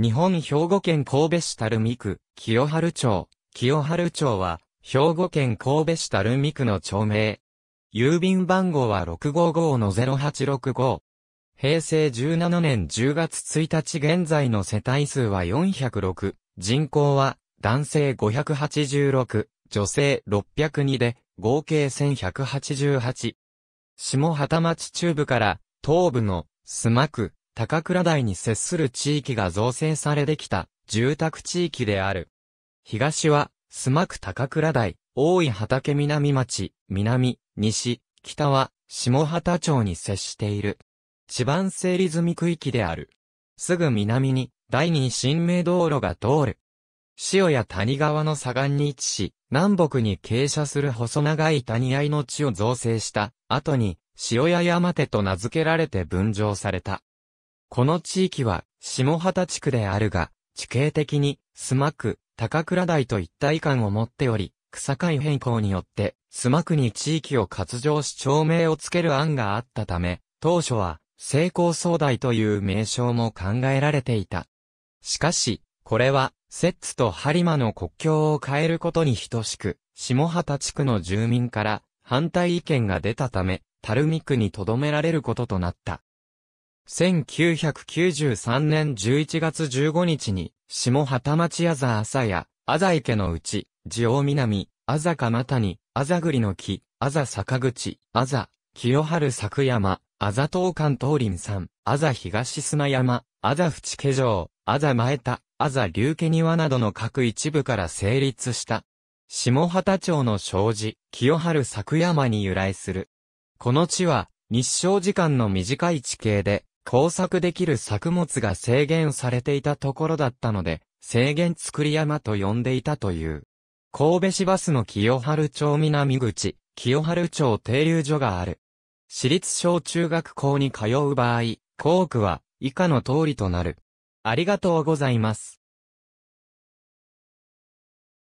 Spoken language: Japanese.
日本兵庫県神戸市垂水区、清春町。清春町は、兵庫県神戸市垂水区の町名。郵便番号は655-0865。平成17年10月1日現在の世帯数は406。人口は、男性586、女性602で、合計1188。下畑町中部から、東部の、須磨区、高倉台に接する地域が造成されてきた住宅地域である。東は、須磨区高倉台、大井畑南町、南、西、北は、下畑町に接している。地盤整理済み区域である。すぐ南に、第二新名道路が通る。塩や谷川の左岸に位置し、南北に傾斜する細長い谷合の地を造成した、後に、塩屋山手と名付けられて分譲された。この地域は、下畑地区であるが、地形的に、須磨区、高倉台と一体感を持っており、草海変更によって、須磨区に地域を割譲し町名をつける案があったため、当初は、成功総大という名称も考えられていた。しかし、これは、摂津と播磨の国境を変えることに等しく、下畑地区の住民から反対意見が出たため、垂水区に留められることとなった。1993年11月15日に、下畑町あざ朝や、あざ池のうち、地王南、あざ蒲谷、あざ栗の木、あざ坂口、あざ、清春作山、あざ東関東林山、あざ東砂山、あざ淵家城、あざ前田、あざ竜家庭などの各一部から成立した。下畑町の障子、清春作山に由来する。この地は、日照時間の短い地形で、耕作できる作物が制限されていたところだったので、制限作り山と呼んでいたという。神戸市バスの清春町南口、清春町停留所がある。私立小中学校に通う場合、校区は以下の通りとなる。ありがとうございます。